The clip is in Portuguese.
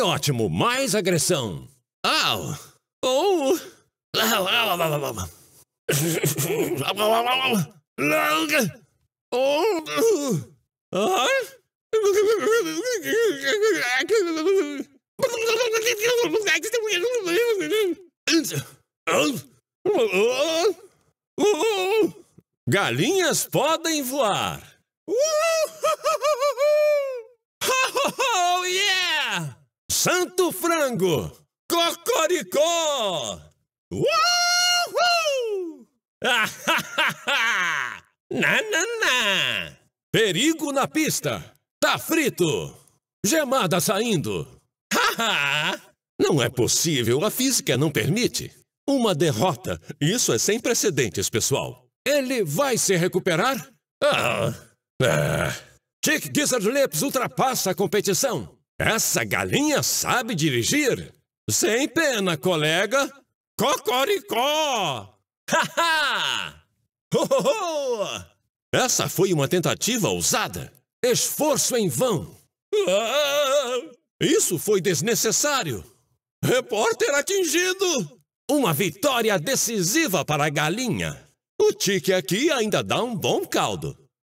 ótimo! Mais agressão! Au! Ou... lá, lá, lá, Galinhas podem voar. Uh! Santo Frango! Cocoricó! Uhul! Nananã! Perigo na pista! Tá frito! Gemada saindo! Haha! não é possível, a física não permite. Uma derrota, isso é sem precedentes, pessoal. Ele vai se recuperar? Ah! ah. Chick Gizzard Lips ultrapassa a competição! Essa galinha sabe dirigir? Sem pena, colega! Cocoricó! Haha! -ha! Essa foi uma tentativa ousada. Esforço em vão. Ah, isso foi desnecessário. Repórter atingido! Uma vitória decisiva para a galinha. O tique aqui ainda dá um bom caldo.